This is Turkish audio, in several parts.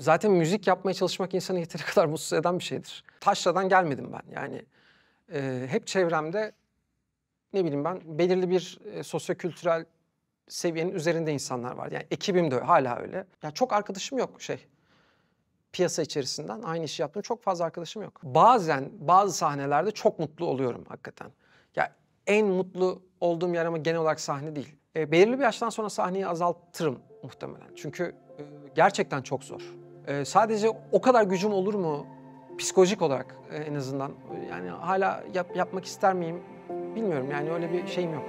Zaten müzik yapmaya çalışmak insanı yeteri kadar mutsuz eden bir şeydir. Taşra'dan gelmedim ben yani. E, hep çevremde ne bileyim ben belirli bir e, sosyokültürel seviyenin üzerinde insanlar var. Yani ekibim de hala öyle. Yani çok arkadaşım yok şey piyasa içerisinden aynı işi yaptığım çok fazla arkadaşım yok. Bazen bazı sahnelerde çok mutlu oluyorum hakikaten. Ya en mutlu olduğum yer ama genel olarak sahne değil. E, belirli bir yaştan sonra sahneyi azaltırım muhtemelen. Çünkü e, gerçekten çok zor. E, sadece o kadar gücüm olur mu? Psikolojik olarak e, en azından. Yani hala yap, yapmak ister miyim? Bilmiyorum yani öyle bir şeyim yok.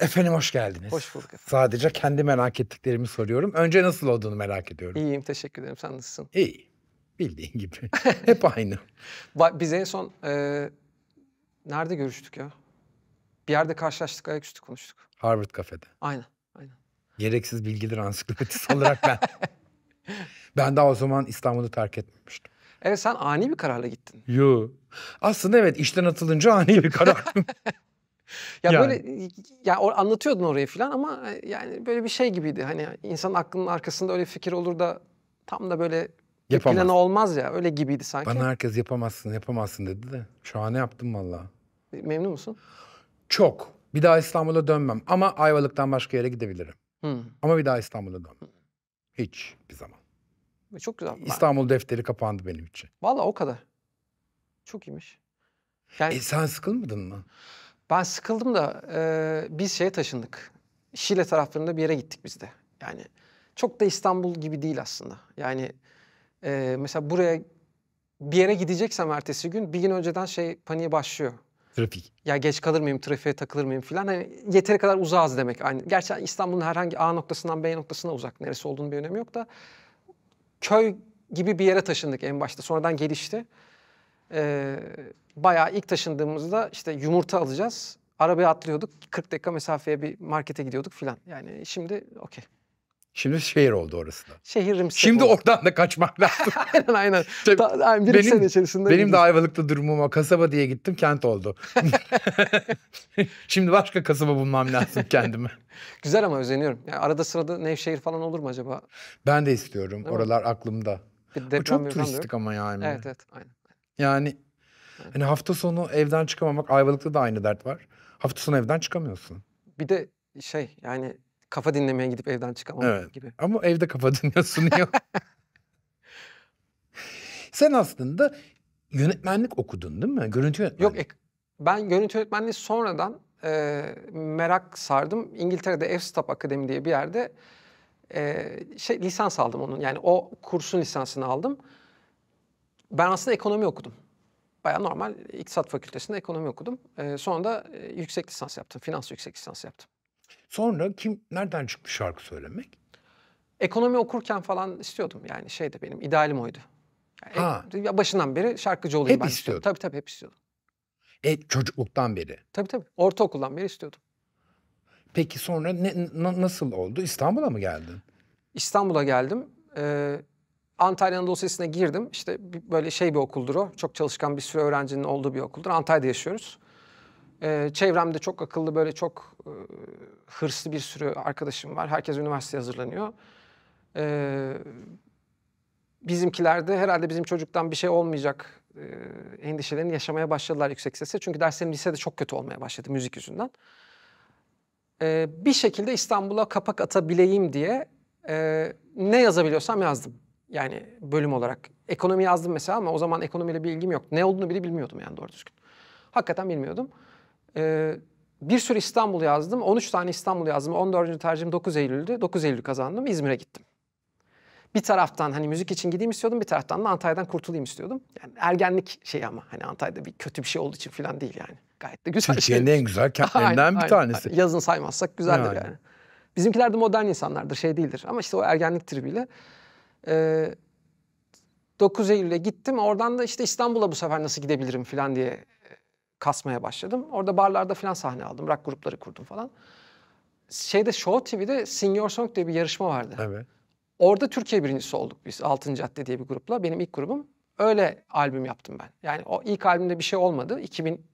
Efendim hoş geldiniz. Hoş bulduk efendim. Sadece kendi merak ettiklerimi soruyorum. Önce nasıl olduğunu merak ediyorum. İyiyim teşekkür ederim. Sen nasılsın? İyi. Bildiğin gibi. Hep aynı. Biz en son e, nerede görüştük ya? Bir yerde karşılaştık, ayaküstü konuştuk. Harvard kafede. Aynen. aynen. Gereksiz bilgiler ansiklopedisi olarak ben. ben daha o zaman İstanbul'u terk etmemiştim. Evet sen ani bir kararla gittin. Yo. Aslında evet işten atılınca ani bir karar. ya yani. böyle ya or anlatıyordun orayı falan ama e, yani böyle bir şey gibiydi. Hani insan aklının arkasında öyle fikir olur da tam da böyle Yapamaz. planı olmaz ya öyle gibiydi sanki. Bana herkes yapamazsın yapamazsın dedi de şu an ne yaptım valla. Memnun musun? Çok. Bir daha İstanbul'a dönmem ama Ayvalık'tan başka yere gidebilirim. Hmm. Ama bir daha İstanbul'a dönmem. Hiç bir zaman. E, çok güzel. İstanbul defteri kapandı benim için. Vallahi o kadar. Çok iyiymiş. Yani... E sen sıkılmadın mı? Ben sıkıldım da e, biz şeye taşındık. Şile taraflarında bir yere gittik biz de. Yani çok da İstanbul gibi değil aslında. Yani e, mesela buraya bir yere gideceksem ertesi gün bir gün önceden şey paniği başlıyor. Trafik. Ya geç kalır mıyım, trafiğe takılır mıyım filan. Hani yeteri kadar uzağız demek. Aynı. Gerçi İstanbul'un herhangi A noktasından B noktasına uzak. Neresi olduğunu bir önemi yok da. Köy gibi bir yere taşındık en başta. Sonradan gelişti. Ee, bayağı ilk taşındığımızda işte yumurta alacağız. Arabaya atlıyorduk. 40 dakika mesafeye bir markete gidiyorduk filan. Yani şimdi okey. Şimdi şehir oldu orası da. Şehrimsi. Şimdi oldu. oradan da kaçmak lazım. aynen aynen. İşte Ta, yani bir benim, sene içerisinde. Benim gidiyorsun. de Ayvalık'ta durumuma kasaba diye gittim kent oldu. Şimdi başka kasaba bulmam lazım kendime. Güzel ama özeniyorum. Yani arada sırada Nevşehir falan olur mu acaba? Ben de istiyorum. Değil Oralar mi? aklımda. Bir o çok turistik ama yani. Evet evet aynen. Yani aynen. hani hafta sonu evden çıkamamak Ayvalık'ta da aynı dert var. Hafta sonu evden çıkamıyorsun. Bir de şey yani kafa dinlemeye gidip evden çıkamam evet. gibi. Ama evde kafa dinliyorsun ya. Sen aslında yönetmenlik okudun değil mi? Görüntü yönetmenliği. Yok ben görüntü yönetmenliği sonradan e, merak sardım. İngiltere'de F-Stop Akademi diye bir yerde e, şey lisans aldım onun. Yani o kursun lisansını aldım. Ben aslında ekonomi okudum. Baya normal iktisat fakültesinde ekonomi okudum. E, sonra da e, yüksek lisans yaptım. Finans yüksek lisans yaptım. Sonra kim nereden çıkmış şarkı söylemek? Ekonomi okurken falan istiyordum yani şey de benim idealim oydu. Yani ha. E, başından beri şarkıcı olayım hep ben istiyordum. istiyordum. Tabii tabii hep istiyordum. E çocukluktan beri. Tabii tabii. Ortaokuldan beri istiyordum. Peki sonra ne, na, nasıl oldu? İstanbul'a mı geldin? İstanbul'a geldim. Ee, Antalya Anadolu girdim. İşte böyle şey bir okuldur o. Çok çalışkan bir sürü öğrencinin olduğu bir okuldur. Antalya'da yaşıyoruz. Ee, çevremde çok akıllı böyle çok e, hırslı bir sürü arkadaşım var. Herkes üniversiteye hazırlanıyor. Ee, bizimkiler herhalde bizim çocuktan bir şey olmayacak e, endişelerini yaşamaya başladılar yüksek sesle. Çünkü derslerim lisede çok kötü olmaya başladı müzik yüzünden. Ee, bir şekilde İstanbul'a kapak atabileyim diye e, ne yazabiliyorsam yazdım. Yani bölüm olarak. Ekonomi yazdım mesela ama o zaman ekonomiyle bir ilgim yok. Ne olduğunu bile bilmiyordum yani doğru düzgün. Hakikaten bilmiyordum. Ee, bir sürü İstanbul yazdım. 13 tane İstanbul yazdım. 14. tercihim 9 Eylül'dü. 9 Eylül kazandım. İzmir'e gittim. Bir taraftan hani müzik için gideyim istiyordum. Bir taraftan da Antalya'dan kurtulayım istiyordum. Yani ergenlik şeyi ama hani Antalya'da bir kötü bir şey olduğu için falan değil yani. Gayet de güzel. Türkiye'nin şey. en güzel kentlerinden bir tanesi. Aynen. Yazın saymazsak güzeldir yani. yani. Bizimkiler de modern insanlardır, şey değildir. Ama işte o ergenlik tribiyle. Ee, 9 Eylül'e gittim. Oradan da işte İstanbul'a bu sefer nasıl gidebilirim falan diye kasmaya başladım. Orada barlarda falan sahne aldım. Rock grupları kurdum falan. Şeyde Show TV'de Senior Song diye bir yarışma vardı. Evet. Orada Türkiye birincisi olduk biz. Altın Cadde diye bir grupla. Benim ilk grubum. Öyle albüm yaptım ben. Yani o ilk albümde bir şey olmadı. 2002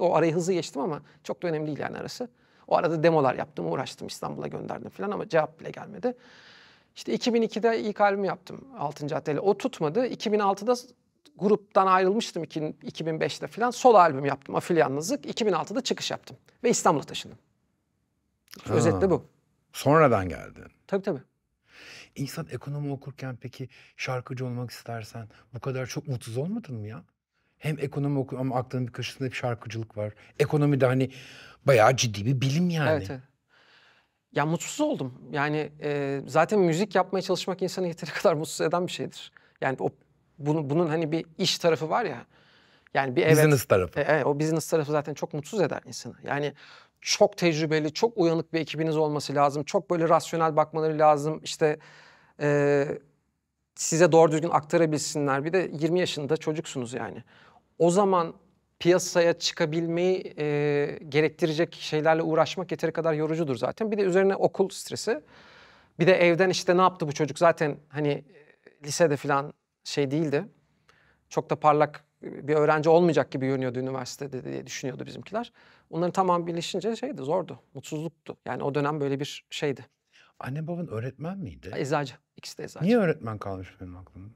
o arayı hızlı geçtim ama çok da önemli değil yani arası. O arada demolar yaptım, uğraştım, İstanbul'a gönderdim falan ama cevap bile gelmedi. İşte 2002'de ilk albüm yaptım Altın Cadde'yle. O tutmadı. 2006'da gruptan ayrılmıştım 2005'te falan. sol albüm yaptım Afil Yalnızlık. 2006'da çıkış yaptım ve İstanbul'a taşındım. Ha. Özetle bu. Sonradan geldin. Tabii tabii. İnsan ekonomi okurken peki şarkıcı olmak istersen bu kadar çok mutsuz olmadın mı ya? Hem ekonomi oku ama aklının bir köşesinde bir şarkıcılık var. Ekonomi de hani bayağı ciddi bir bilim yani. Evet, evet. Ya mutsuz oldum. Yani e, zaten müzik yapmaya çalışmak insanı yeteri kadar mutsuz eden bir şeydir. Yani o bunu, bunun hani bir iş tarafı var ya. Yani bir evet. Business tarafı. E, e, o business tarafı zaten çok mutsuz eder insanı. Yani çok tecrübeli, çok uyanık bir ekibiniz olması lazım. Çok böyle rasyonel bakmaları lazım. İşte e, size doğru düzgün aktarabilsinler. Bir de 20 yaşında çocuksunuz yani. O zaman piyasaya çıkabilmeyi e, gerektirecek şeylerle uğraşmak yeteri kadar yorucudur zaten. Bir de üzerine okul stresi. Bir de evden işte ne yaptı bu çocuk zaten hani e, lisede falan şey değildi. Çok da parlak bir öğrenci olmayacak gibi görünüyordu üniversitede diye düşünüyordu bizimkiler. Onların tamam birleşince şeydi zordu, mutsuzluktu. Yani o dönem böyle bir şeydi. Anne baban öğretmen miydi? Eczacı. İkisi de eczacı. Niye öğretmen kalmış benim aklımda?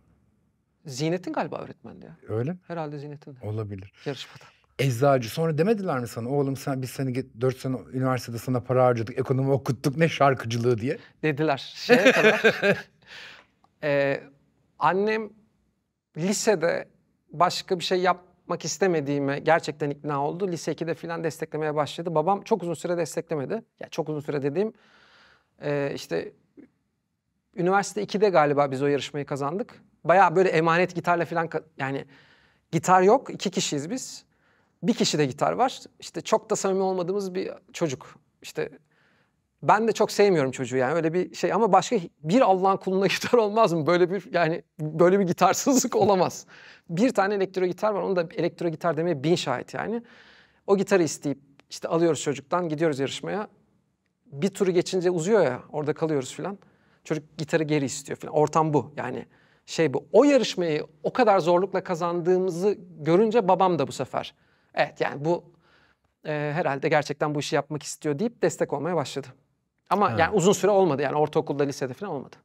Ziynet'in galiba öğretmendi ya. Öyle mi? Herhalde Ziynet'in. Olabilir. Yarışmada. Eczacı. Sonra demediler mi sana oğlum sen biz seni git dört sene üniversitede sana para harcadık, ekonomi okuttuk ne şarkıcılığı diye? Dediler. Şeye kadar. ee, annem lisede başka bir şey yapmak istemediğime gerçekten ikna oldu. Lise 2'de filan desteklemeye başladı. Babam çok uzun süre desteklemedi. Ya yani çok uzun süre dediğim e, işte üniversite 2'de galiba biz o yarışmayı kazandık. Baya böyle emanet gitarla filan yani gitar yok. iki kişiyiz biz. Bir kişi de gitar var. İşte çok da samimi olmadığımız bir çocuk. İşte ben de çok sevmiyorum çocuğu yani öyle bir şey ama başka bir Allah'ın kuluna gitar olmaz mı? Böyle bir yani böyle bir gitarsızlık olamaz. bir tane elektro gitar var onu da elektro gitar demeye bin şahit yani. O gitarı isteyip işte alıyoruz çocuktan gidiyoruz yarışmaya. Bir turu geçince uzuyor ya orada kalıyoruz filan. Çocuk gitarı geri istiyor filan. Ortam bu yani şey bu. O yarışmayı o kadar zorlukla kazandığımızı görünce babam da bu sefer. Evet yani bu e, herhalde gerçekten bu işi yapmak istiyor deyip destek olmaya başladı. Ama ha. yani uzun süre olmadı. Yani ortaokulda, lisede falan olmadı.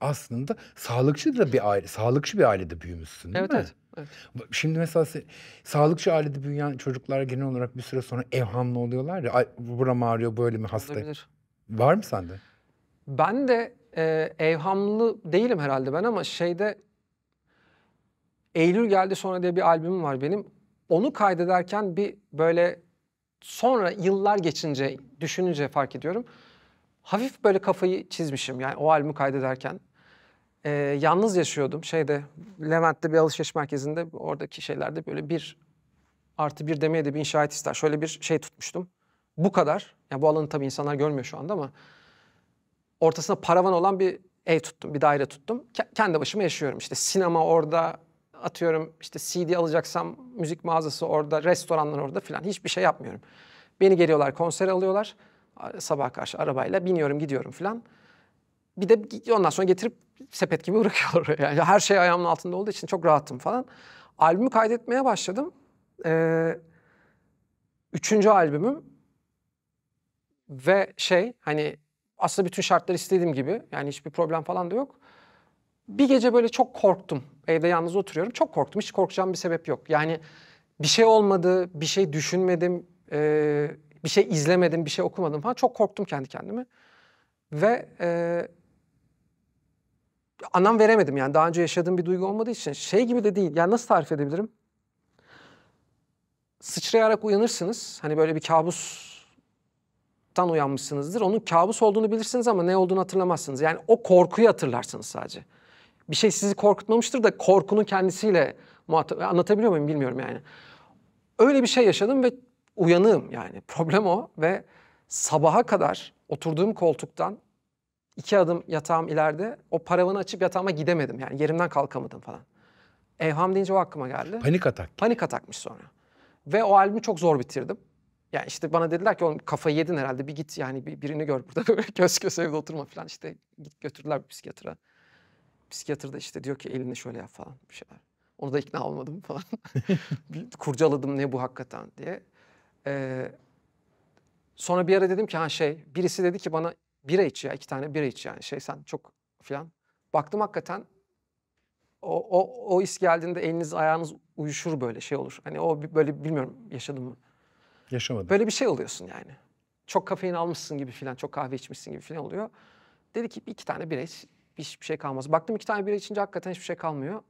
Aslında sağlıkçı da bir aile, sağlıkçı bir ailede büyümüşsün değil evet, mi? Evet, evet. Şimdi mesela sağlıkçı ailede büyüyen çocuklar genel olarak bir süre sonra evhamlı oluyorlar ya. Ay, buram ağrıyor, böyle mi hasta? Olabilir. Var mı sende? Ben de e, evhamlı değilim herhalde ben ama şeyde Eylül geldi sonra diye bir albümüm var benim. Onu kaydederken bir böyle sonra yıllar geçince düşününce fark ediyorum hafif böyle kafayı çizmişim yani o albümü kaydederken. E, yalnız yaşıyordum şeyde Levent'te bir alışveriş merkezinde oradaki şeylerde böyle bir artı bir demeye de bir inşaat ister. Şöyle bir şey tutmuştum. Bu kadar. Yani bu alanı tabii insanlar görmüyor şu anda ama ortasına paravan olan bir ev tuttum, bir daire tuttum. K- kendi başıma yaşıyorum. İşte sinema orada, atıyorum işte CD alacaksam müzik mağazası orada, restoranlar orada filan. Hiçbir şey yapmıyorum. Beni geliyorlar, konser alıyorlar sabah karşı arabayla biniyorum gidiyorum filan. Bir de ondan sonra getirip sepet gibi bırakıyorlar. Yani her şey ayağımın altında olduğu için çok rahatım falan. Albümü kaydetmeye başladım. Ee, üçüncü albümüm. Ve şey hani aslında bütün şartlar istediğim gibi. Yani hiçbir problem falan da yok. Bir gece böyle çok korktum. Evde yalnız oturuyorum. Çok korktum. Hiç korkacağım bir sebep yok. Yani bir şey olmadı, bir şey düşünmedim. Ee, bir şey izlemedim, bir şey okumadım falan. Çok korktum kendi kendime. Ve e, anlam veremedim yani daha önce yaşadığım bir duygu olmadığı için şey gibi de değil. Yani nasıl tarif edebilirim? Sıçrayarak uyanırsınız. Hani böyle bir kabustan uyanmışsınızdır. Onun kabus olduğunu bilirsiniz ama ne olduğunu hatırlamazsınız. Yani o korkuyu hatırlarsınız sadece. Bir şey sizi korkutmamıştır da korkunun kendisiyle muhatap anlatabiliyor muyum bilmiyorum yani. Öyle bir şey yaşadım ve uyanığım yani problem o ve sabaha kadar oturduğum koltuktan iki adım yatağım ileride o paravanı açıp yatağıma gidemedim yani yerimden kalkamadım falan. Evham deyince o aklıma geldi. Panik atak. Panik atakmış sonra. Ve o albümü çok zor bitirdim. Yani işte bana dediler ki oğlum kafayı yedin herhalde bir git yani bir, birini gör burada böyle göz göze evde oturma falan işte git götürdüler bir psikiyatra. Psikiyatr da işte diyor ki elini şöyle yap falan bir şeyler. Onu da ikna olmadım falan. bir kurcaladım ne bu hakikaten diye. Ee, sonra bir ara dedim ki ha şey birisi dedi ki bana bira iç ya iki tane bira iç yani şey sen çok filan. Baktım hakikaten o, o, o his geldiğinde eliniz ayağınız uyuşur böyle şey olur. Hani o böyle bilmiyorum yaşadım mı? Yaşamadım. Böyle bir şey oluyorsun yani. Çok kafein almışsın gibi filan, çok kahve içmişsin gibi filan oluyor. Dedi ki iki tane bira iç, hiçbir şey kalmaz. Baktım iki tane bira içince hakikaten hiçbir şey kalmıyor.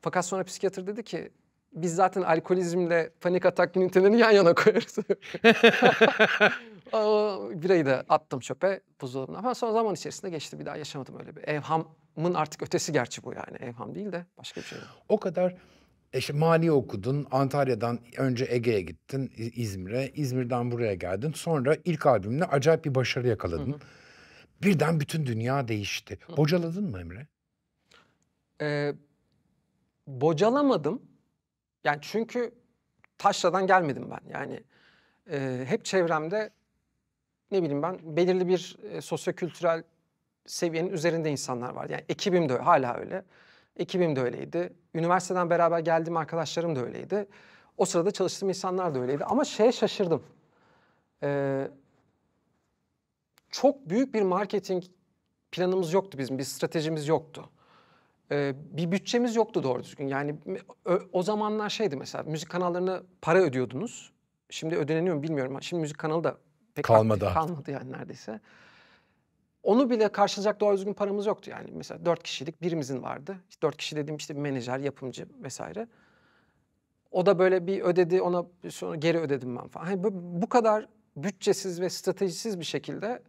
Fakat sonra psikiyatr dedi ki biz zaten alkolizmle panik atak ünitelerini yan yana koyarız. Birayı da attım çöpe buzdolabına. Ama sonra zaman içerisinde geçti. Bir daha yaşamadım öyle bir. Evhamın artık ötesi gerçi bu yani. Evham değil de başka bir şey. O kadar işte mali okudun, Antalya'dan önce Ege'ye gittin, İzmir'e, İzmir'den buraya geldin. Sonra ilk albümle acayip bir başarı yakaladın. Hı hı. Birden bütün dünya değişti. Hı. Bocaladın mı Emre? Ee, bocalamadım yani çünkü taşradan gelmedim ben. Yani e, hep çevremde ne bileyim ben belirli bir e, sosyokültürel seviyenin üzerinde insanlar var. Yani ekibim de hala öyle. Ekibim de öyleydi. Üniversiteden beraber geldiğim arkadaşlarım da öyleydi. O sırada çalıştığım insanlar da öyleydi. Ama şeye şaşırdım. Ee, çok büyük bir marketing planımız yoktu bizim. Bir stratejimiz yoktu e, bir bütçemiz yoktu doğru düzgün. Yani o zamanlar şeydi mesela müzik kanallarına para ödüyordunuz. Şimdi ödeneniyor mu bilmiyorum. Şimdi müzik kanalı da pek kalmadı. Aktif, kalmadı yani neredeyse. Onu bile karşılayacak doğru düzgün paramız yoktu yani. Mesela dört kişilik birimizin vardı. İşte dört kişi dediğim işte menajer, yapımcı vesaire. O da böyle bir ödedi ona sonra geri ödedim ben falan. Hani bu kadar bütçesiz ve stratejisiz bir şekilde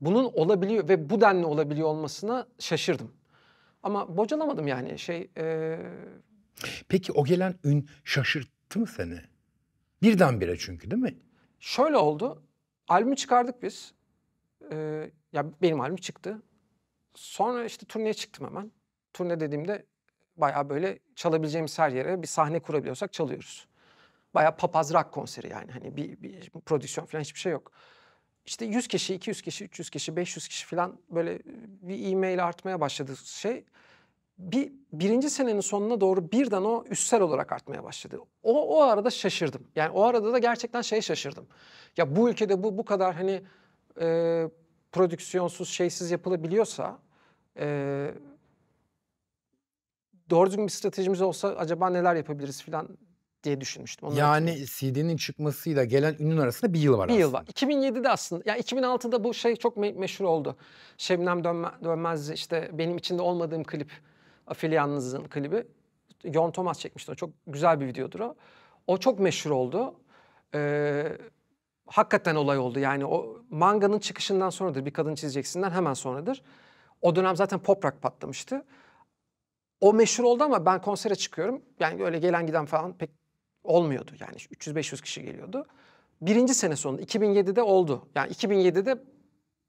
bunun olabiliyor ve bu denli olabiliyor olmasına şaşırdım. Ama bocalamadım yani şey. E... Peki o gelen ün şaşırttı mı seni? Birdenbire çünkü değil mi? Şöyle oldu. Albümü çıkardık biz. Ee, ya benim albüm çıktı. Sonra işte turneye çıktım hemen. Turne dediğimde baya böyle çalabileceğimiz her yere bir sahne kurabiliyorsak çalıyoruz. Baya papaz rock konseri yani hani bir, bir prodüksiyon falan hiçbir şey yok işte 100 kişi, 200 kişi, 300 kişi, 500 kişi falan böyle e, bir ivmeyle artmaya başladı şey. Bir, birinci senenin sonuna doğru birden o üstsel olarak artmaya başladı. O, o arada şaşırdım. Yani o arada da gerçekten şeye şaşırdım. Ya bu ülkede bu bu kadar hani e, prodüksiyonsuz, şeysiz yapılabiliyorsa... E, doğru düzgün bir stratejimiz olsa acaba neler yapabiliriz filan diye düşünmüştüm. Onları yani CD'nin çıkmasıyla gelen ünün arasında bir yıl var bir aslında. yıl var. 2007'de aslında. Ya yani 2006'da bu şey çok me- meşhur oldu. Şebnem Dönme- Dönmez işte benim içinde olmadığım klip. Afilyanınızın klibi. John Thomas çekmişti. O çok güzel bir videodur o. O çok meşhur oldu. Ee, hakikaten olay oldu. Yani o manganın çıkışından sonradır. Bir kadın çizeceksinden hemen sonradır. O dönem zaten pop rock patlamıştı. O meşhur oldu ama ben konsere çıkıyorum. Yani öyle gelen giden falan pek olmuyordu. Yani 300-500 kişi geliyordu. Birinci sene sonunda 2007'de oldu. Yani 2007'de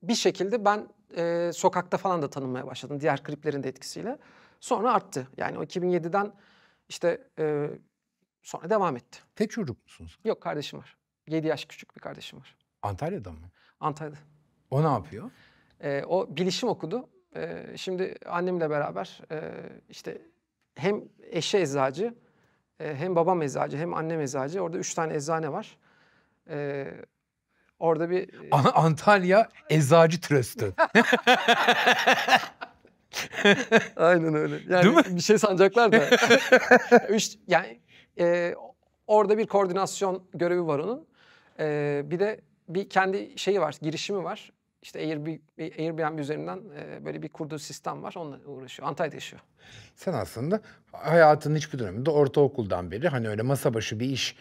bir şekilde ben e, sokakta falan da tanınmaya başladım. Diğer kliplerin de etkisiyle. Sonra arttı. Yani o 2007'den işte e, sonra devam etti. Tek çocuk musunuz? Yok kardeşim var. 7 yaş küçük bir kardeşim var. Antalya'da mı? Antalya'da. O ne yapıyor? E, o bilişim okudu. E, şimdi annemle beraber e, işte hem eşe eczacı ee, hem babam eczacı hem annem eczacı. Orada üç tane eczane var. E, orada bir... E, Antalya Eczacı Trust'ı. Aynen öyle. Yani Değil mi? bir şey sanacaklar da. üç, yani e, orada bir koordinasyon görevi var onun. E, bir de bir kendi şeyi var, girişimi var işte Airbnb, Airbnb üzerinden e, böyle bir kurduğu sistem var. Onunla uğraşıyor. Antalya'da yaşıyor. Sen aslında hayatının hiçbir döneminde ortaokuldan beri hani öyle masa başı bir iş,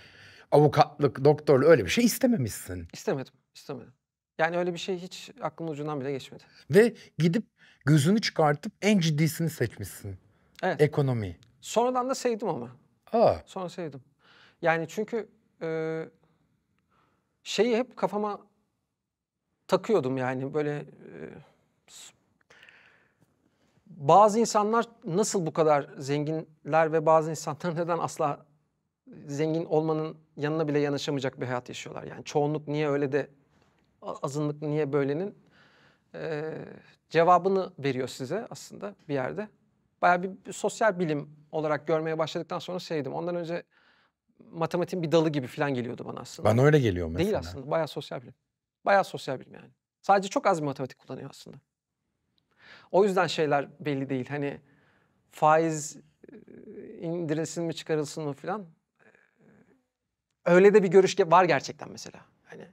avukatlık, doktorluk öyle bir şey istememişsin. İstemedim, istemedim. Yani öyle bir şey hiç aklımın ucundan bile geçmedi. Ve gidip gözünü çıkartıp en ciddisini seçmişsin. Evet. Ekonomi. Sonradan da sevdim ama. Aa. Sonra sevdim. Yani çünkü e, şeyi hep kafama takıyordum yani böyle bazı insanlar nasıl bu kadar zenginler ve bazı insanlar neden asla zengin olmanın yanına bile yanaşamayacak bir hayat yaşıyorlar. Yani çoğunluk niye öyle de azınlık niye böylenin e, cevabını veriyor size aslında bir yerde. Bayağı bir, bir sosyal bilim olarak görmeye başladıktan sonra sevdim Ondan önce matematiğin bir dalı gibi falan geliyordu bana aslında. Bana öyle geliyor mesela. Değil aslında bayağı sosyal bilim. Bayağı sosyal bilim yani. Sadece çok az bir matematik kullanıyor aslında. O yüzden şeyler belli değil. Hani faiz indirilsin mi çıkarılsın mı falan. Öyle de bir görüş var gerçekten mesela. Hani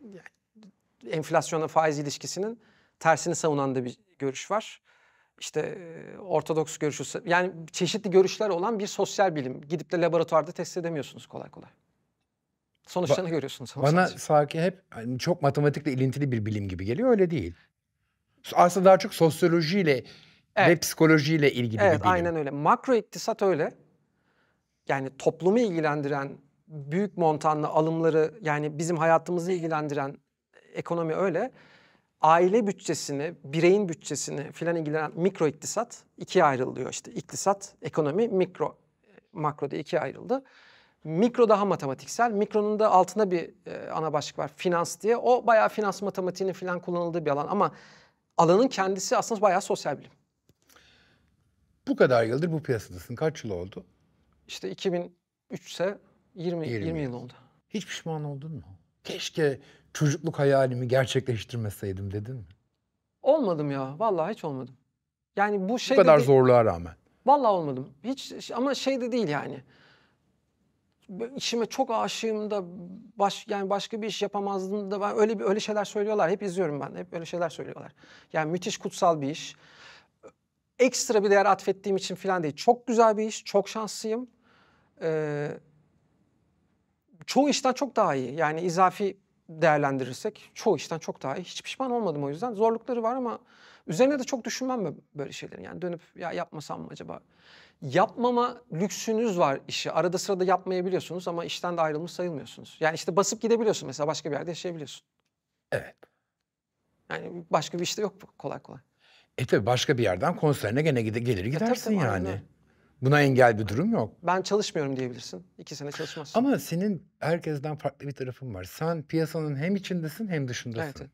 yani enflasyona faiz ilişkisinin tersini savunan da bir görüş var. İşte ortodoks görüşü yani çeşitli görüşler olan bir sosyal bilim. Gidip de laboratuvarda test edemiyorsunuz kolay kolay. Sonuçlarını ba- görüyorsunuz. Bana sadece. sanki hep hani çok matematikle ilintili bir bilim gibi geliyor. Öyle değil. Aslında daha çok sosyolojiyle evet. ve psikolojiyle ilgili evet, bir bilim. Evet aynen öyle. Makro iktisat öyle. Yani toplumu ilgilendiren büyük montanlı alımları yani bizim hayatımızı ilgilendiren e, ekonomi öyle. Aile bütçesini, bireyin bütçesini filan ilgilenen mikro iktisat ikiye ayrılıyor işte. İktisat, ekonomi, mikro, makro diye ikiye ayrıldı. Mikro daha matematiksel. Mikronun da altında bir e, ana başlık var finans diye. O bayağı finans matematiğinin falan kullanıldığı bir alan ama alanın kendisi aslında bayağı sosyal bilim. Bu kadar yıldır bu piyasadasın. Kaç yıl oldu? İşte 2003 ise 20, 20, 20 yıl oldu. Hiç pişman oldun mu? Keşke çocukluk hayalimi gerçekleştirmeseydim dedin mi? Olmadım ya. Vallahi hiç olmadım. Yani bu şey Bu kadar de... zorluğa rağmen. Vallahi olmadım. Hiç ama şey de değil yani işime çok aşığım da baş, yani başka bir iş yapamazdım da ben öyle bir öyle şeyler söylüyorlar. Hep izliyorum ben. Hep öyle şeyler söylüyorlar. Yani müthiş kutsal bir iş. Ekstra bir değer atfettiğim için falan değil. Çok güzel bir iş. Çok şanslıyım. Ee, çoğu işten çok daha iyi. Yani izafi değerlendirirsek çoğu işten çok daha iyi. Hiç pişman olmadım o yüzden. Zorlukları var ama üzerine de çok düşünmem böyle şeyleri Yani dönüp ya yapmasam mı acaba yapmama lüksünüz var işi. Arada sırada yapmayabiliyorsunuz ama işten de ayrılmış sayılmıyorsunuz. Yani işte basıp gidebiliyorsun mesela başka bir yerde yaşayabiliyorsun. Evet. Yani başka bir işte yok bu kolay kolay. E tabii başka bir yerden konserine gene gide, gelir e gidersin e, tabii, yani. Aynen. Buna engel bir durum yok. Ben çalışmıyorum diyebilirsin. İki sene çalışmazsın. Ama senin herkesten farklı bir tarafın var. Sen piyasanın hem içindesin hem dışındasın. Evet.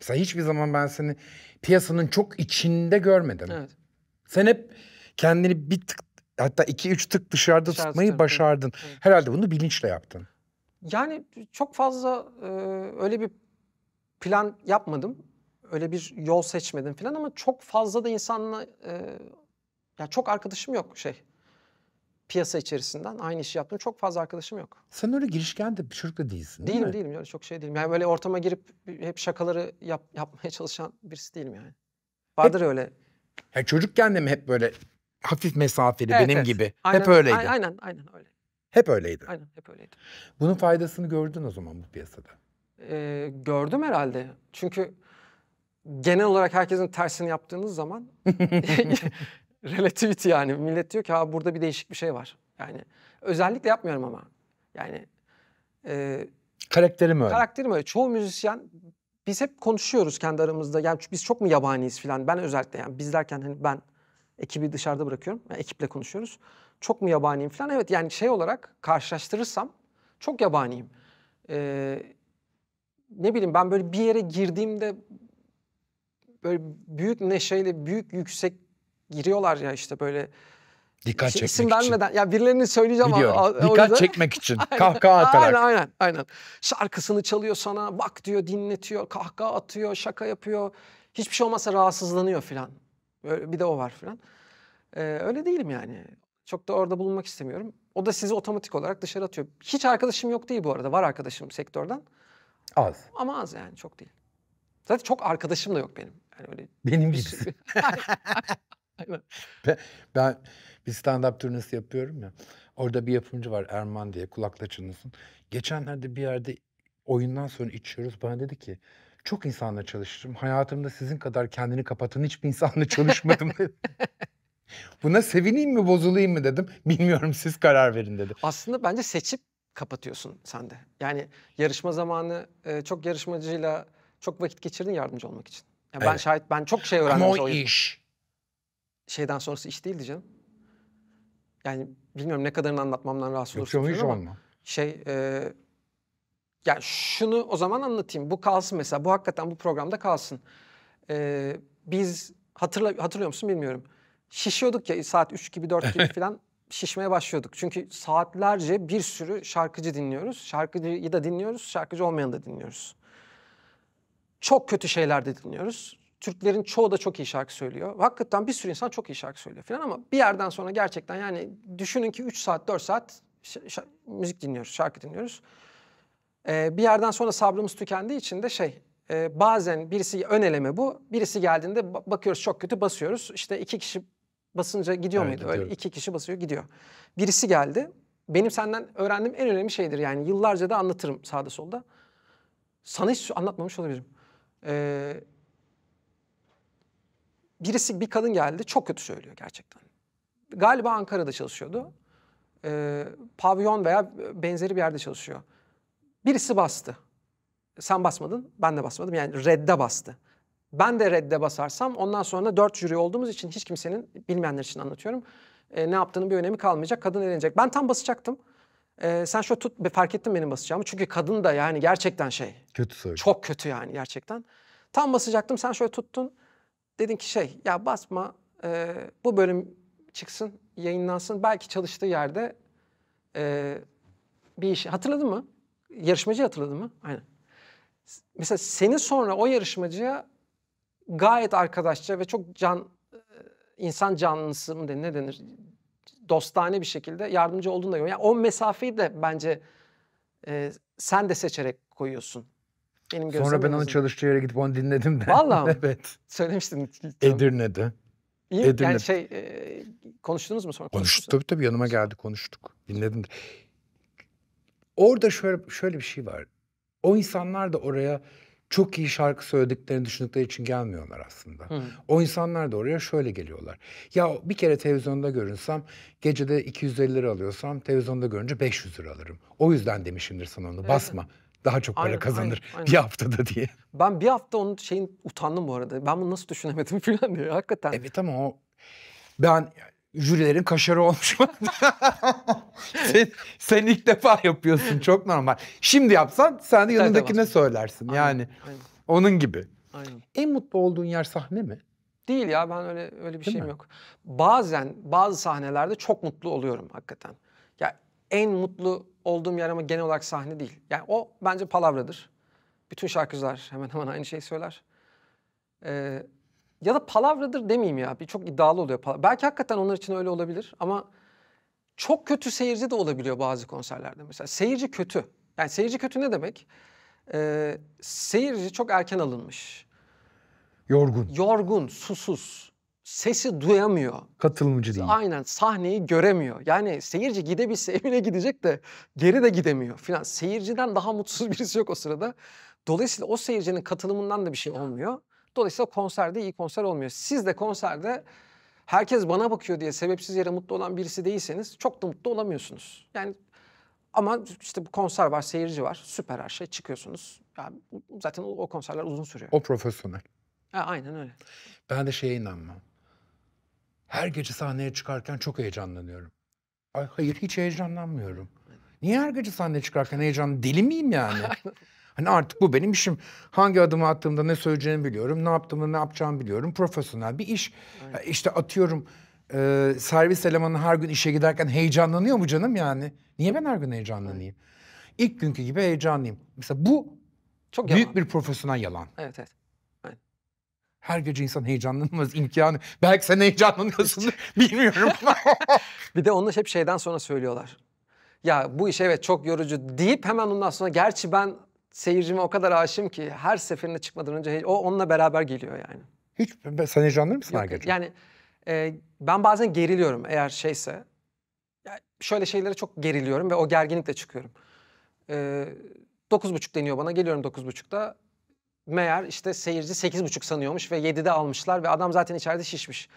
Mesela hiçbir zaman ben seni piyasanın çok içinde görmedim. Evet. Sen hep kendini bir tık hatta iki üç tık dışarıda Dışarı tutmayı tuttum. başardın. Evet. Herhalde bunu bilinçle yaptın. Yani çok fazla e, öyle bir plan yapmadım. Öyle bir yol seçmedim falan ama çok fazla da insanla e, ya çok arkadaşım yok şey piyasa içerisinden aynı işi yaptım çok fazla arkadaşım yok. Sen öyle girişken de bir çocuk da değilsin değil değilim, mi? Değilim öyle çok şey değilim. Yani böyle ortama girip hep şakaları yap, yapmaya çalışan birisi değilim yani. Vardır hep, öyle. Yani çocukken de mi hep böyle hafif mesafeli evet, benim evet. gibi. Aynen, hep öyleydi. Aynen aynen öyle. Hep öyleydi. Aynen hep öyleydi. Bunun faydasını gördün o zaman bu piyasada. Ee, gördüm herhalde. Çünkü genel olarak herkesin tersini yaptığınız zaman relativity yani millet diyor ki ha burada bir değişik bir şey var. Yani özellikle yapmıyorum ama. Yani e, karakterim öyle. Karakterim öyle. Çoğu müzisyen biz hep konuşuyoruz kendi aramızda. Yani biz çok mu yabaniyiz filan. Ben özellikle yani biz derken hani ben Ekibi dışarıda bırakıyorum. Yani ekiple konuşuyoruz. Çok mu yabaniyim falan. Evet yani şey olarak karşılaştırırsam çok yabaniyim. Ee, ne bileyim ben böyle bir yere girdiğimde böyle büyük neşeyle büyük yüksek giriyorlar ya işte böyle Dikkat işte çekmek isim için. vermeden ya birilerini söyleyeceğim Biliyorum. ama Dikkat çekmek için kahkaha atarak. Aynen aynen aynen. Şarkısını çalıyor sana bak diyor dinletiyor kahkaha atıyor şaka yapıyor. Hiçbir şey olmasa rahatsızlanıyor filan. Böyle bir de o var falan. Ee, öyle değilim yani. Çok da orada bulunmak istemiyorum. O da sizi otomatik olarak dışarı atıyor. Hiç arkadaşım yok değil bu arada. Var arkadaşım sektörden. Az. Ama az yani çok değil. Zaten çok arkadaşım da yok benim. Yani öyle benim gibi. Şey- Aynen. ben bir stand-up turnesi yapıyorum ya. Orada bir yapımcı var Erman diye kulakla çınlasın. Geçenlerde bir yerde oyundan sonra içiyoruz. Bana dedi ki çok insanla çalıştım. Hayatımda sizin kadar kendini kapatan hiçbir insanla çalışmadım Buna sevineyim mi bozulayım mı dedim. Bilmiyorum siz karar verin dedi. Aslında bence seçip kapatıyorsun sen de. Yani yarışma zamanı e, çok yarışmacıyla çok vakit geçirdin yardımcı olmak için. Yani evet. Ben şahit ben çok şey öğrendim. Ama o, o iş. Şeyden sonrası iş değildi canım. Yani bilmiyorum ne kadarını anlatmamdan rahatsız olursun. Yok hiç olma. Şey e, ya şunu o zaman anlatayım. Bu kalsın mesela. Bu hakikaten bu programda kalsın. Ee, biz hatırla, hatırlıyor musun bilmiyorum. Şişiyorduk ya saat 3 gibi 4 gibi falan şişmeye başlıyorduk. Çünkü saatlerce bir sürü şarkıcı dinliyoruz. Şarkıcıyı da dinliyoruz, şarkıcı olmayanı da dinliyoruz. Çok kötü şeyler de dinliyoruz. Türklerin çoğu da çok iyi şarkı söylüyor. Hakikaten bir sürü insan çok iyi şarkı söylüyor falan ama bir yerden sonra gerçekten yani düşünün ki 3 saat 4 saat müzik dinliyoruz, şarkı dinliyoruz e, bir yerden sonra sabrımız tükendiği için de şey e, bazen birisi ön eleme bu. Birisi geldiğinde bakıyoruz çok kötü basıyoruz. İşte iki kişi basınca gidiyor evet, muydu? Gidiyorum. Öyle iki kişi basıyor gidiyor. Birisi geldi. Benim senden öğrendiğim en önemli şeydir yani yıllarca da anlatırım sağda solda. Sana hiç anlatmamış olabilirim. Ee, birisi bir kadın geldi çok kötü söylüyor gerçekten. Galiba Ankara'da çalışıyordu. Ee, pavyon veya benzeri bir yerde çalışıyor. Birisi bastı. E, sen basmadın, ben de basmadım. Yani redde bastı. Ben de redde basarsam ondan sonra dört jüri olduğumuz için hiç kimsenin bilmeyenler için anlatıyorum. E, ne yaptığının bir önemi kalmayacak. Kadın elenecek. Ben tam basacaktım. E, sen şu tut fark ettin benim basacağımı. Çünkü kadın da yani gerçekten şey. Kötü söylüyor. Çok kötü yani gerçekten. Tam basacaktım. Sen şöyle tuttun. Dedin ki şey ya basma e, bu bölüm çıksın yayınlansın. Belki çalıştığı yerde e, bir iş hatırladın mı? Yarışmacı hatırladın mı? Aynen. Mesela seni sonra o yarışmacıya gayet arkadaşça ve çok can e, insan canlısı mı denir, ne denir? Dostane bir şekilde yardımcı olduğunu da görüyorum. Yani o mesafeyi de bence e, sen de seçerek koyuyorsun. Benim Sonra ben onun çalıştığı yere gidip onu dinledim de. Vallahi evet. Söylemiştin. Edirne'de. İyi Edirne. yani şey e, konuştunuz mu sonra? Konuştuk tabii tabii yanıma geldi konuştuk. Dinledim de. Orada şöyle, şöyle bir şey var. O insanlar da oraya çok iyi şarkı söylediklerini düşündükleri için gelmiyorlar aslında. Hı. O insanlar da oraya şöyle geliyorlar. Ya bir kere televizyonda görünsem gecede 250 lira alıyorsam televizyonda görünce 500 lira alırım. O yüzden demişimdir sana onu evet. basma. Daha çok para aynen, kazanır aynen, bir haftada diye. Ben bir hafta onun şeyin utandım bu arada. Ben bunu nasıl düşünemedim falan diye hakikaten. Evet ama o ben jürilerin kaşarı olmuş mu? sen, sen ilk defa yapıyorsun çok normal. Şimdi yapsan sen de yanındakine söylersin aynen, yani. Aynen. Onun gibi. Aynen. En mutlu olduğun yer sahne mi? Değil ya ben öyle öyle bir Değil şeyim mi? yok. Bazen bazı sahnelerde çok mutlu oluyorum hakikaten. Ya en mutlu olduğum yer ama genel olarak sahne değil. Yani o bence palavradır. Bütün şarkıcılar hemen hemen aynı şeyi söyler. Ee, ya da palavradır demeyeyim ya. Bir çok iddialı oluyor. Belki hakikaten onlar için öyle olabilir ama çok kötü seyirci de olabiliyor bazı konserlerde. Mesela seyirci kötü. Yani seyirci kötü ne demek? Ee, seyirci çok erken alınmış. Yorgun. Yorgun, susuz. Sesi duyamıyor. Katılımcı değil. Aynen sahneyi göremiyor. Yani seyirci gidebilse evine gidecek de geri de gidemiyor filan. Seyirciden daha mutsuz birisi yok o sırada. Dolayısıyla o seyircinin katılımından da bir şey olmuyor. Dolayısıyla konserde iyi konser olmuyor. Siz de konserde herkes bana bakıyor diye sebepsiz yere mutlu olan birisi değilseniz çok da mutlu olamıyorsunuz. Yani ama işte bu konser var, seyirci var. Süper her şey. Çıkıyorsunuz. Yani zaten o, konserler uzun sürüyor. O profesyonel. Ha, aynen öyle. Ben de şeye inanmam. Her gece sahneye çıkarken çok heyecanlanıyorum. Ay, hayır hiç heyecanlanmıyorum. Niye her gece sahneye çıkarken heyecan deli miyim yani? Hani artık bu benim işim. Hangi adımı attığımda ne söyleyeceğimi biliyorum. Ne yaptığımı ne yapacağımı biliyorum. Profesyonel bir iş. Aynen. İşte atıyorum e, servis elemanı her gün işe giderken heyecanlanıyor mu canım yani? Niye ben her gün heyecanlanayım? Aynen. İlk günkü gibi heyecanlıyım. Mesela bu çok büyük yalan. bir profesyonel yalan. Evet evet. Her gece insan heyecanlanmaz imkanı. Belki sen heyecanlanıyorsun bilmiyorum. bir de onu hep şeyden sonra söylüyorlar. Ya bu iş evet çok yorucu deyip hemen ondan sonra gerçi ben seyircime o kadar aşığım ki her seferinde çıkmadan önce o onunla beraber geliyor yani. Hiç sen heyecanlı mısın Yok, her gece? Yani e, ben bazen geriliyorum eğer şeyse. Yani şöyle şeylere çok geriliyorum ve o gerginlikle çıkıyorum. E, buçuk deniyor bana geliyorum dokuz buçukta Meğer işte seyirci sekiz buçuk sanıyormuş ve 7'de almışlar ve adam zaten içeride şişmiş.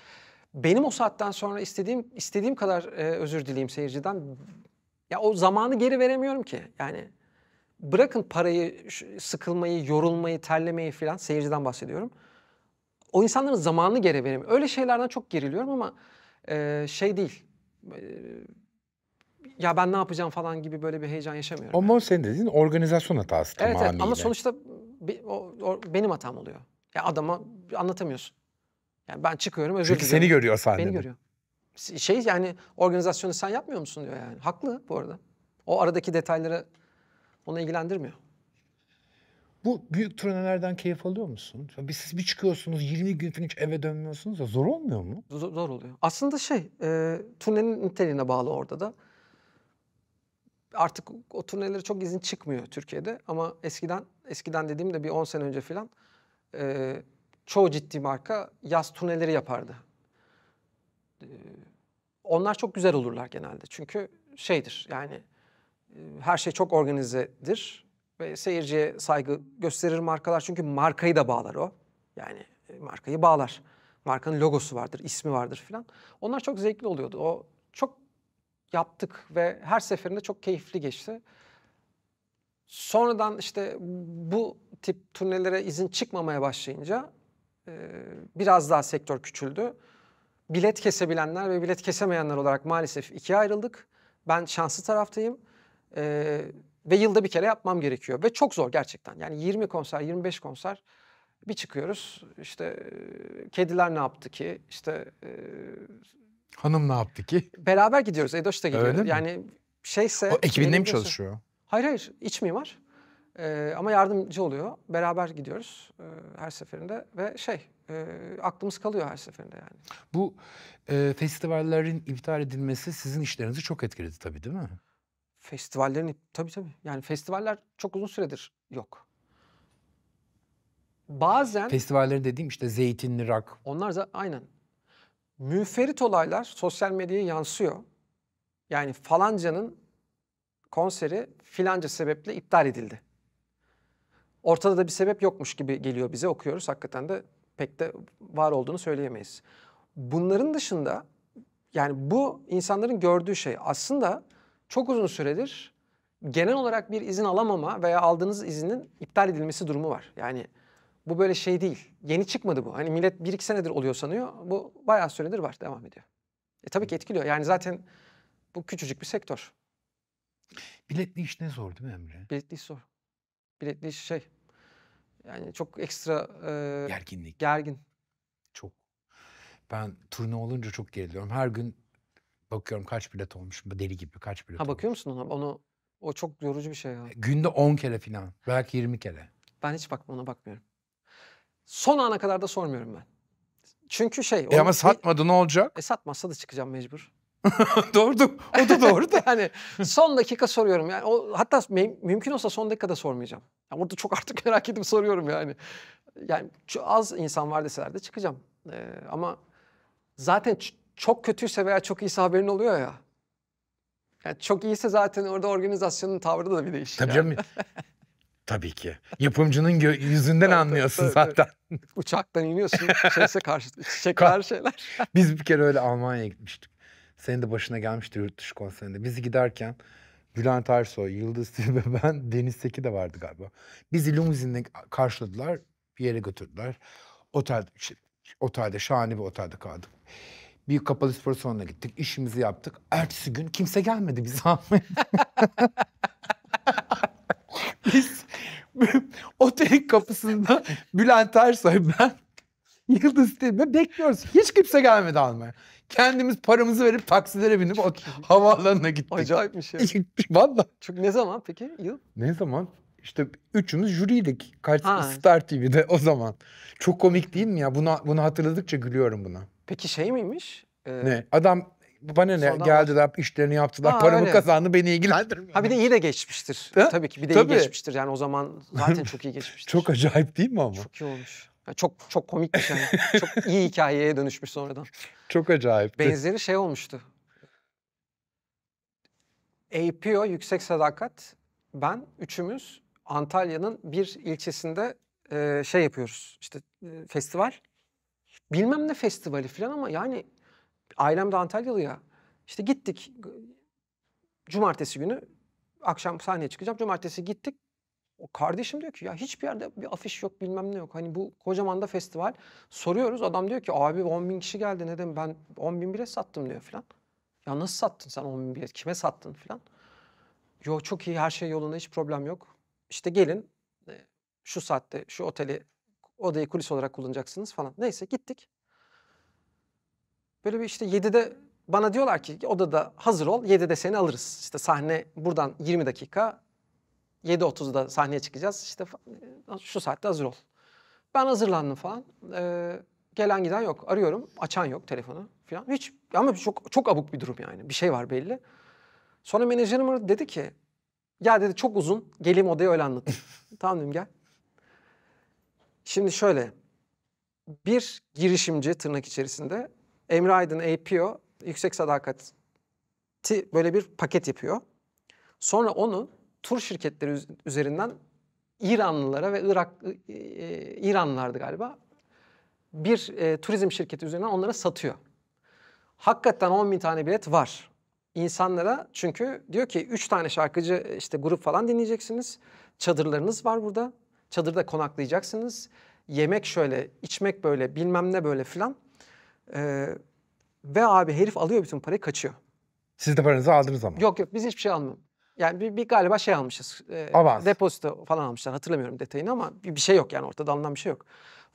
Benim o saatten sonra istediğim istediğim kadar e, özür dileyim seyirciden. Ya o zamanı geri veremiyorum ki. Yani Bırakın parayı, sıkılmayı, yorulmayı, terlemeyi filan seyirciden bahsediyorum. O insanların zamanını geri veremiyor. Öyle şeylerden çok geriliyorum ama e, şey değil. E, ya ben ne yapacağım falan gibi böyle bir heyecan yaşamıyorum. Ama yani. senin dediğin organizasyon hatası evet, tamamıyla. Evet ama sonuçta o, o, benim hatam oluyor. Ya adama anlatamıyorsun. Yani ben çıkıyorum özür Çünkü diliyorum. seni görüyor sahnede. Beni görüyor. Şey yani organizasyonu sen yapmıyor musun diyor yani. Haklı bu arada. O aradaki detaylara. Onu ilgilendirmiyor. Bu büyük turnelerden keyif alıyor musun? Bir siz bir çıkıyorsunuz 20 gün hiç eve dönmüyorsunuz ya zor olmuyor mu? Zor, zor oluyor. Aslında şey e, turnenin niteliğine bağlı orada da. Artık o turnelere çok izin çıkmıyor Türkiye'de ama eskiden eskiden dediğimde bir 10 sene önce filan e, çoğu ciddi marka yaz turneleri yapardı. E, onlar çok güzel olurlar genelde çünkü şeydir yani her şey çok organizedir ve seyirciye saygı gösterir markalar çünkü markayı da bağlar o. Yani e, markayı bağlar. Markanın logosu vardır, ismi vardır filan. Onlar çok zevkli oluyordu. O çok yaptık ve her seferinde çok keyifli geçti. Sonradan işte bu tip turnelere izin çıkmamaya başlayınca e, biraz daha sektör küçüldü. Bilet kesebilenler ve bilet kesemeyenler olarak maalesef ikiye ayrıldık. Ben şanslı taraftayım. Ee, ve yılda bir kere yapmam gerekiyor. Ve çok zor gerçekten. Yani 20 konser, 25 konser bir çıkıyoruz. İşte e, kediler ne yaptı ki? İşte e, hanım ne yaptı ki? Beraber gidiyoruz. Edoş da gidiyor. Yani şeyse... O ekibinde mi çalışıyor? Hayır hayır. İç mimar. Ee, ama yardımcı oluyor. Beraber gidiyoruz e, her seferinde ve şey e, aklımız kalıyor her seferinde yani. Bu e, festivallerin iptal edilmesi sizin işlerinizi çok etkiledi tabii değil mi? Festivallerin tabii tabii. Yani festivaller çok uzun süredir yok. Bazen festivalleri dediğim işte zeytinli rak. Onlar da aynen. Müferit olaylar sosyal medyaya yansıyor. Yani falancanın konseri filanca sebeple iptal edildi. Ortada da bir sebep yokmuş gibi geliyor bize okuyoruz. Hakikaten de pek de var olduğunu söyleyemeyiz. Bunların dışında yani bu insanların gördüğü şey aslında çok uzun süredir genel olarak bir izin alamama veya aldığınız izinin iptal edilmesi durumu var. Yani bu böyle şey değil. Yeni çıkmadı bu. Hani millet bir iki senedir oluyor sanıyor. Bu bayağı süredir var. Devam ediyor. E tabii ki etkiliyor. Yani zaten bu küçücük bir sektör. Biletli iş ne zor değil mi Emre? Biletli iş zor. Biletli iş şey. Yani çok ekstra... E, Gerginlik. Gergin. Çok. Ben turne olunca çok geriliyorum. Her gün Bakıyorum kaç bilet olmuş deli gibi kaç bilet Ha bakıyor olmuş. musun ona? Onu o çok yorucu bir şey ya. Günde 10 kere falan belki 20 kere. Ben hiç bakmam ona bakmıyorum. Son ana kadar da sormuyorum ben. Çünkü şey... E ama satmadı ne olacak? E satmazsa da çıkacağım mecbur. doğru o da doğru da. yani son dakika soruyorum. Yani o hatta mümkün olsa son dakikada sormayacağım. Yani orada çok artık merak edip soruyorum yani. Yani az insan var deseler de çıkacağım. Ee, ama zaten çok kötüyse veya çok iyiyse haberin oluyor ya. Yani çok iyiyse zaten orada organizasyonun tavrı da bir değişiyor. Tabii canım. Tabii ki. Yapımcının yüzünden anlıyorsun tabii, tabii, zaten. Uçaktan iniyorsun. Şeyse karşı çiçekler şeyler. Biz bir kere öyle Almanya'ya gitmiştik. Senin de başına gelmişti yurt dışı konserinde. Biz giderken Bülent Ersoy, Yıldız Tilbe ben, Deniz Seki de vardı galiba. Bizi limuzinle karşıladılar, bir yere götürdüler. Otel, işte, otelde, şahane bir otelde kaldık. Bir Kapalı Spor Salonu'na gittik. işimizi yaptık. Ertesi gün kimse gelmedi bizi Biz otelin kapısında Bülent Ersoy ben Yıldız Tilbe bekliyoruz. Hiç kimse gelmedi almaya. Kendimiz paramızı verip taksilere binip o havaalanına gittik. Acayip bir şey. Çünkü ne zaman peki yıl? Ne zaman? İşte üçümüz jüriydik. Kaç Star TV'de o zaman. Çok komik değil mi ya? Buna, bunu hatırladıkça gülüyorum buna. Peki şey miymiş? Ee, ne? Adam bana ne Sonra geldiler işlerini yaptılar. Aa, Paramı öyle. kazandı beni ilgilendirmiyor. Ha bir de iyi de geçmiştir. Ha? Tabii ki bir de Tabii. iyi geçmiştir. Yani o zaman zaten çok iyi geçmiştir. çok acayip değil mi ama? Çok iyi olmuş. Yani çok çok komikmiş yani. çok iyi hikayeye dönüşmüş sonradan. Çok acayip. Benzeri şey olmuştu. APO Yüksek Sadakat ben üçümüz Antalya'nın bir ilçesinde e, şey yapıyoruz. İşte e, festival bilmem ne festivali falan ama yani ailem de Antalyalı ya. İşte gittik cumartesi günü akşam sahneye çıkacağım. Cumartesi gittik. O kardeşim diyor ki ya hiçbir yerde bir afiş yok bilmem ne yok. Hani bu kocaman da festival. Soruyoruz adam diyor ki abi 10 bin kişi geldi ne demek ben 10 bin bilet sattım diyor falan. Ya nasıl sattın sen 10 bin bilet kime sattın falan. Yok çok iyi her şey yolunda hiç problem yok. İşte gelin e, şu saatte şu oteli odayı kulis olarak kullanacaksınız falan. Neyse gittik. Böyle bir işte 7'de bana diyorlar ki odada hazır ol 7'de seni alırız. İşte sahne buradan 20 dakika 7.30'da sahneye çıkacağız. işte e, şu saatte hazır ol. Ben hazırlandım falan. Ee, gelen giden yok. Arıyorum. Açan yok telefonu falan. Hiç ama çok çok abuk bir durum yani. Bir şey var belli. Sonra menajerim aradı dedi ki ya dedi çok uzun. Gelim odayı öyle anlat. tamam dedim gel. Şimdi şöyle bir girişimci tırnak içerisinde Emre Aydın APO yüksek sadakat böyle bir paket yapıyor. Sonra onu tur şirketleri üzerinden İranlılara ve Irak e, İranlılardı galiba bir e, turizm şirketi üzerinden onlara satıyor. Hakikaten 10 bin tane bilet var. İnsanlara çünkü diyor ki 3 tane şarkıcı işte grup falan dinleyeceksiniz. Çadırlarınız var burada. Çadırda konaklayacaksınız. Yemek şöyle, içmek böyle, bilmem ne böyle filan. Ee, ve abi herif alıyor bütün parayı kaçıyor. Siz de paranızı aldınız ama. Yok yok biz hiçbir şey almıyoruz. Yani bir, bir galiba şey almışız. E, Avans. Depozito falan almışlar. Hatırlamıyorum detayını ama bir, bir şey yok yani ortada alınan bir şey yok.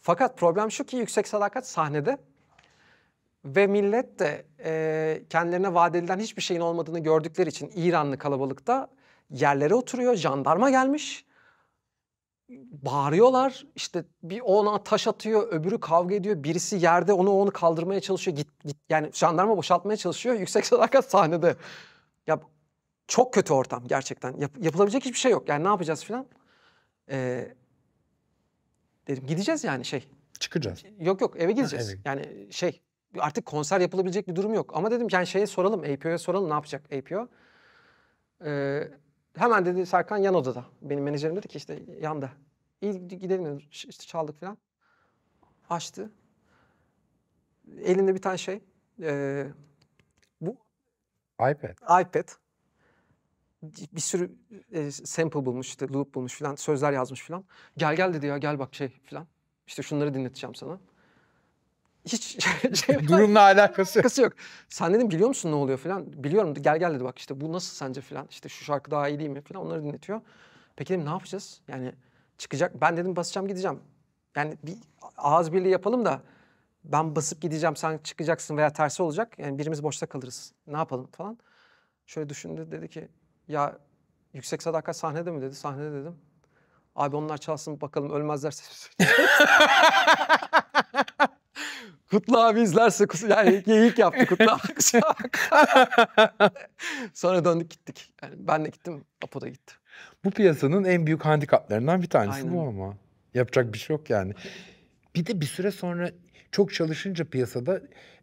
Fakat problem şu ki yüksek sadakat sahnede ve millet de e, kendilerine vaat edilen hiçbir şeyin olmadığını gördükleri için İranlı kalabalıkta yerlere oturuyor. Jandarma gelmiş bağırıyorlar. İşte bir ona taş atıyor, öbürü kavga ediyor. Birisi yerde onu onu kaldırmaya çalışıyor. Git, git yani jandarma boşaltmaya çalışıyor. Yüksek sadakat sahnede. Ya çok kötü ortam gerçekten. Yap, yapılabilecek hiçbir şey yok. Yani ne yapacağız filan? Ee, dedim gideceğiz yani şey. Çıkacağız. Yok yok eve gideceğiz. Ha, evet. Yani şey artık konser yapılabilecek bir durum yok. Ama dedim yani şeye soralım, APO'ya soralım ne yapacak APO. Ee, hemen dedi Serkan yan odada. Benim menajerim dedi ki işte yanda. İyi gidelim işte çaldık falan. Açtı. Elinde bir tane şey. E, bu iPad. iPad. Bir sürü e, sample bulmuş, işte loop bulmuş falan, sözler yazmış falan. Gel gel dedi ya gel bak şey falan. İşte şunları dinleteceğim sana hiç şey, şey durumla alakası yok. yok. Sen dedim biliyor musun ne oluyor falan. Biliyorum gel gel dedi bak işte bu nasıl sence falan. İşte şu şarkı daha iyi değil mi falan onları dinletiyor. Peki dedim ne yapacağız? Yani çıkacak. Ben dedim basacağım gideceğim. Yani bir ağız birliği yapalım da ben basıp gideceğim sen çıkacaksın veya tersi olacak. Yani birimiz boşta kalırız. Ne yapalım falan. Şöyle düşündü dedi ki ya yüksek sadakat sahnede mi dedi. Sahnede dedim. Abi onlar çalsın bakalım ölmezlerse. Kutlu abi izlerse yani geyik yaptı Kutlu abi kusura Sonra döndük gittik. Yani ben de gittim, Apo da gitti. Bu piyasanın en büyük handikaplarından bir tanesi Aynen. bu ama. Yapacak bir şey yok yani. Bir de bir süre sonra çok çalışınca piyasada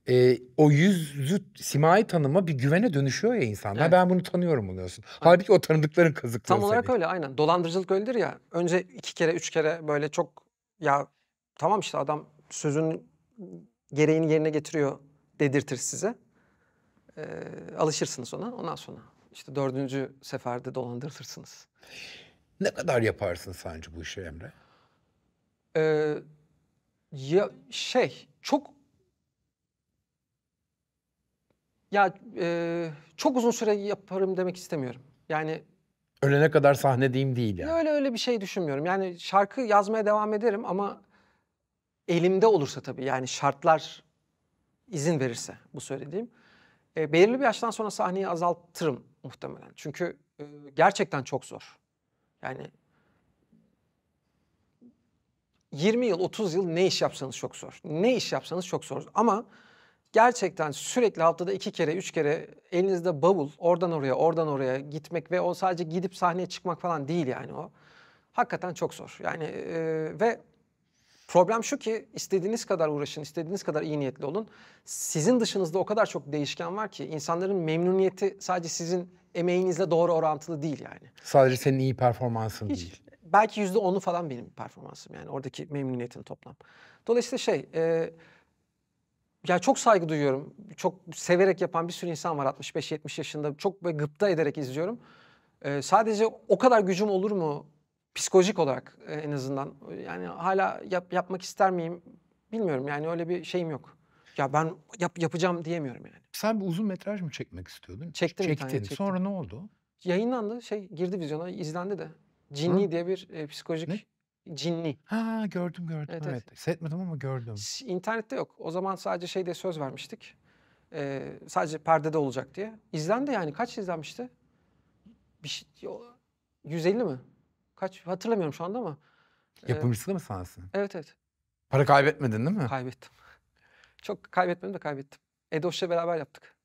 e, o yüzü simayı tanıma bir güvene dönüşüyor ya insanlar. Evet. Ben bunu tanıyorum oluyorsun. Aynen. Halbuki o tanıdıkların kazıklıyor Tam seni. olarak öyle aynen. Dolandırıcılık öyledir ya. Önce iki kere üç kere böyle çok ya tamam işte adam sözün gereğini yerine getiriyor dedirtir size. E, alışırsınız ona ondan sonra işte dördüncü seferde dolandırtırsınız. Ne kadar yaparsın sence bu işi Emre? Ee, ya şey çok ya e, çok uzun süre yaparım demek istemiyorum. Yani ölene kadar sahnedeyim değil yani. Öyle öyle bir şey düşünmüyorum. Yani şarkı yazmaya devam ederim ama elimde olursa tabii yani şartlar izin verirse bu söylediğim. E, belirli bir yaştan sonra sahneyi azaltırım muhtemelen. Çünkü e, gerçekten çok zor. Yani 20 yıl, 30 yıl ne iş yapsanız çok zor. Ne iş yapsanız çok zor. Ama gerçekten sürekli haftada iki kere, üç kere elinizde bavul oradan oraya, oradan oraya gitmek ve o sadece gidip sahneye çıkmak falan değil yani o. Hakikaten çok zor. Yani e, ve Problem şu ki istediğiniz kadar uğraşın, istediğiniz kadar iyi niyetli olun. Sizin dışınızda o kadar çok değişken var ki insanların memnuniyeti sadece sizin emeğinizle doğru orantılı değil yani. Sadece senin iyi performansın Hiç, değil. Belki yüzde onu falan benim performansım yani oradaki memnuniyetin toplam. Dolayısıyla şey, e, ya çok saygı duyuyorum. Çok severek yapan bir sürü insan var 65-70 yaşında. Çok gıpta ederek izliyorum. E, sadece o kadar gücüm olur mu psikolojik olarak e, en azından yani hala yap, yapmak ister miyim bilmiyorum yani öyle bir şeyim yok. Ya ben yap, yapacağım diyemiyorum yani. Sen bir uzun metraj mı çekmek istiyordun? Çektim Çektin. bir tane. Çektim. Sonra ne oldu? Yayınlandı şey girdi vizyona izlendi de. cinni Hı? diye bir e, psikolojik ne? Cinli. Ha gördüm gördüm. Evet, evet. evet. Seyretmedim ama gördüm. İnternette yok. O zaman sadece şeyde söz vermiştik. Ee, sadece perdede olacak diye. İzlendi yani kaç izlenmişti? Bir şey, 150 mi? Kaç hatırlamıyorum şu anda ama. E, Yapımcısı da mı sensin? Evet evet. Para kaybetmedin değil mi? Kaybettim. Çok kaybetmedim de kaybettim. Edoş'la beraber yaptık.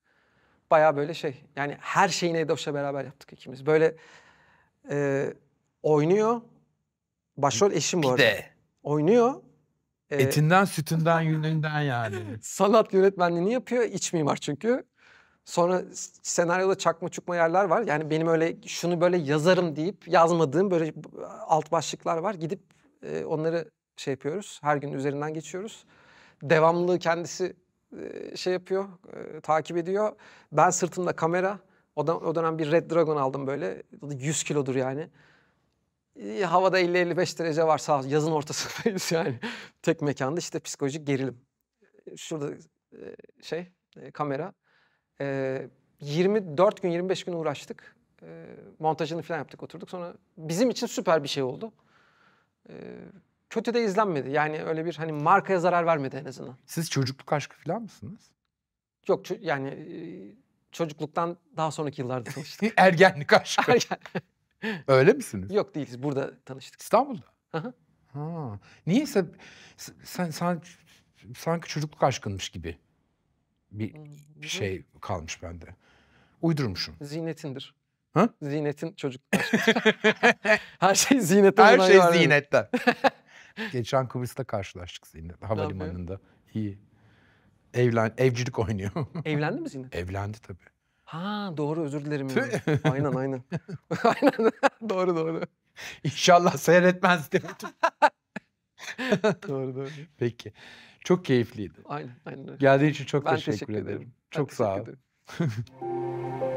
Baya böyle şey. Yani her şeyini Edoş'la beraber yaptık ikimiz. Böyle e, oynuyor. Başrol eşim bu arada. De. Oynuyor. E, Etinden, sütünden, yününden yani. sanat yönetmenliğini yapıyor. İç mimar çünkü. Sonra senaryoda çakma çukma yerler var. Yani benim öyle şunu böyle yazarım deyip yazmadığım böyle alt başlıklar var. Gidip e, onları şey yapıyoruz. Her gün üzerinden geçiyoruz. Devamlılığı kendisi e, şey yapıyor, e, takip ediyor. Ben sırtımda kamera. O, da, o dönem bir Red Dragon aldım böyle. 100 kilodur yani. E, havada 50-55 derece var sağ yazın ortasındayız yani. Tek mekanda işte psikolojik gerilim. Şurada e, şey e, kamera e, ee, 24 gün 25 gün uğraştık. E, montajını falan yaptık oturduk. Sonra bizim için süper bir şey oldu. E, kötü de izlenmedi. Yani öyle bir hani markaya zarar vermedi en azından. Siz çocukluk aşkı falan mısınız? Yok yani e, çocukluktan daha sonraki yıllarda tanıştık. Ergenlik aşkı. Ergen... Öyle misiniz? Yok değiliz. Burada tanıştık. İstanbul'da? hı. Ha. Niyeyse sen, sen sanki çocukluk aşkınmış gibi bir şey kalmış bende. Uydurmuşum. zinetindir Ha? zinetin çocuk Her şey ziynete. Her şey ziynetten. Geçen Kıbrıs'ta karşılaştık Zinet havalimanında. İyi. Evlen, evcilik oynuyor. Evlendi mi Zinet? Evlendi tabii. Ha doğru özür dilerim. aynen aynen. aynen doğru doğru. İnşallah seyretmez demedim. doğru doğru. Peki. Çok keyifliydi. Aynen, aynen. Geldiğin için çok ben teşekkür, teşekkür ederim. ederim. Çok ben sağ ol.